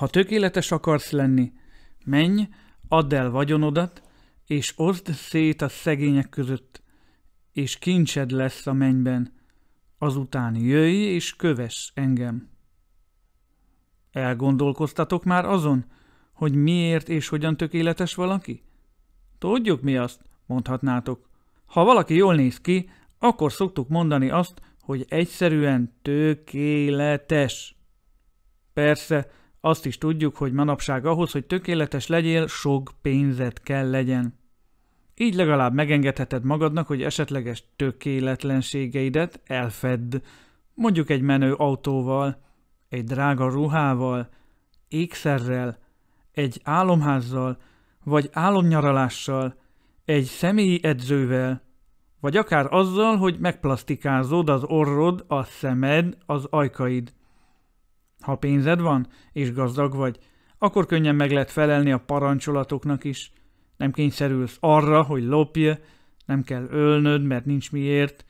Ha tökéletes akarsz lenni, menj, add el vagyonodat, és oszd szét a szegények között, és kincsed lesz a mennyben. Azután jöjj és kövess engem. Elgondolkoztatok már azon, hogy miért és hogyan tökéletes valaki? Tudjuk mi azt, mondhatnátok. Ha valaki jól néz ki, akkor szoktuk mondani azt, hogy egyszerűen tökéletes. Persze, azt is tudjuk, hogy manapság ahhoz, hogy tökéletes legyél, sok pénzed kell legyen. Így legalább megengedheted magadnak, hogy esetleges tökéletlenségeidet elfedd, mondjuk egy menő autóval, egy drága ruhával, ékszerrel, egy álomházzal, vagy álomnyaralással, egy személyi edzővel, vagy akár azzal, hogy megplasztikázod az orrod, a szemed, az ajkaid. Ha pénzed van, és gazdag vagy, akkor könnyen meg lehet felelni a parancsolatoknak is. Nem kényszerülsz arra, hogy lopj, nem kell ölnöd, mert nincs miért.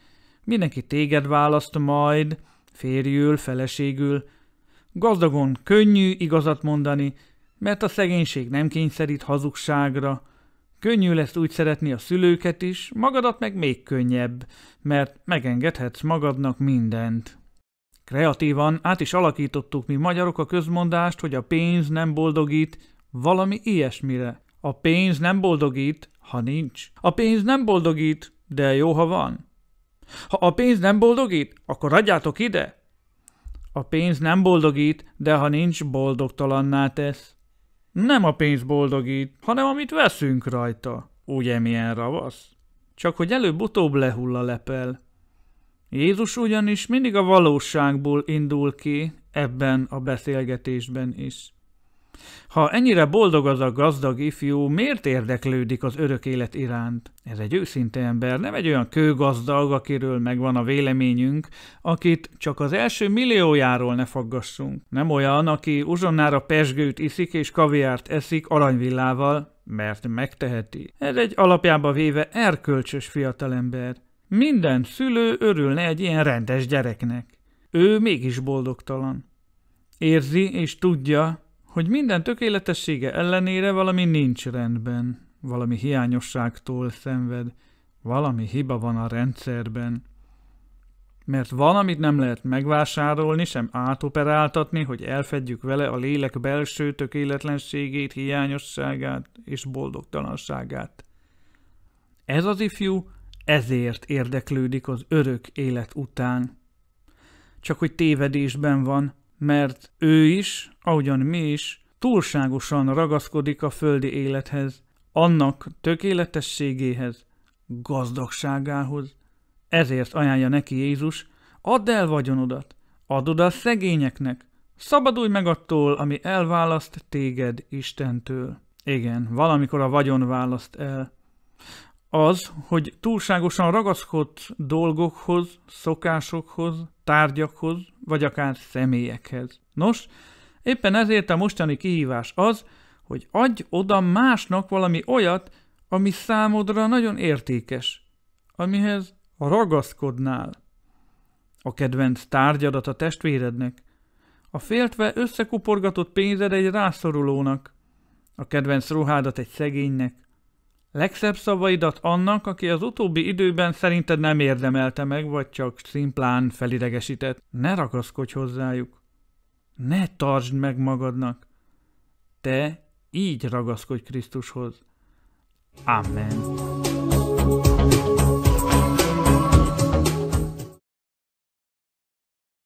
Mindenki téged választ majd, férjül, feleségül. Gazdagon könnyű igazat mondani, mert a szegénység nem kényszerít hazugságra. Könnyű lesz úgy szeretni a szülőket is, magadat meg még könnyebb, mert megengedhetsz magadnak mindent. Kreatívan át is alakítottuk mi magyarok a közmondást, hogy a pénz nem boldogít, valami ilyesmire. A pénz nem boldogít, ha nincs. A pénz nem boldogít, de jó, ha van. Ha a pénz nem boldogít, akkor adjátok ide. A pénz nem boldogít, de ha nincs, boldogtalanná tesz. Nem a pénz boldogít, hanem amit veszünk rajta. Ugye milyen ravasz? Csak hogy előbb-utóbb lehull a lepel. Jézus ugyanis mindig a valóságból indul ki ebben a beszélgetésben is. Ha ennyire boldog az a gazdag ifjú, miért érdeklődik az örök élet iránt? Ez egy őszinte ember, nem egy olyan kőgazdag, akiről megvan a véleményünk, akit csak az első milliójáról ne faggassunk. Nem olyan, aki uzsonnára pesgőt iszik és kaviárt eszik aranyvillával, mert megteheti. Ez egy alapjába véve erkölcsös fiatalember, minden szülő örülne egy ilyen rendes gyereknek. Ő mégis boldogtalan. Érzi és tudja, hogy minden tökéletessége ellenére valami nincs rendben, valami hiányosságtól szenved, valami hiba van a rendszerben. Mert valamit nem lehet megvásárolni, sem átoperáltatni, hogy elfedjük vele a lélek belső tökéletlenségét, hiányosságát és boldogtalanságát. Ez az ifjú ezért érdeklődik az örök élet után. Csak hogy tévedésben van, mert ő is, ahogyan mi is, túlságosan ragaszkodik a földi élethez, annak tökéletességéhez, gazdagságához. Ezért ajánlja neki Jézus, add el vagyonodat, add oda a szegényeknek, szabadulj meg attól, ami elválaszt téged Istentől. Igen, valamikor a vagyon választ el, az, hogy túlságosan ragaszkodt dolgokhoz, szokásokhoz, tárgyakhoz, vagy akár személyekhez. Nos, éppen ezért a mostani kihívás az, hogy adj oda másnak valami olyat, ami számodra nagyon értékes, amihez ragaszkodnál. A kedvenc tárgyadat a testvérednek, a féltve összekuporgatott pénzed egy rászorulónak, a kedvenc ruhádat egy szegénynek, Legszebb szavaidat annak, aki az utóbbi időben szerinted nem érdemelte meg, vagy csak szimplán felidegesített. Ne ragaszkodj hozzájuk. Ne tartsd meg magadnak. Te így ragaszkodj Krisztushoz. Amen.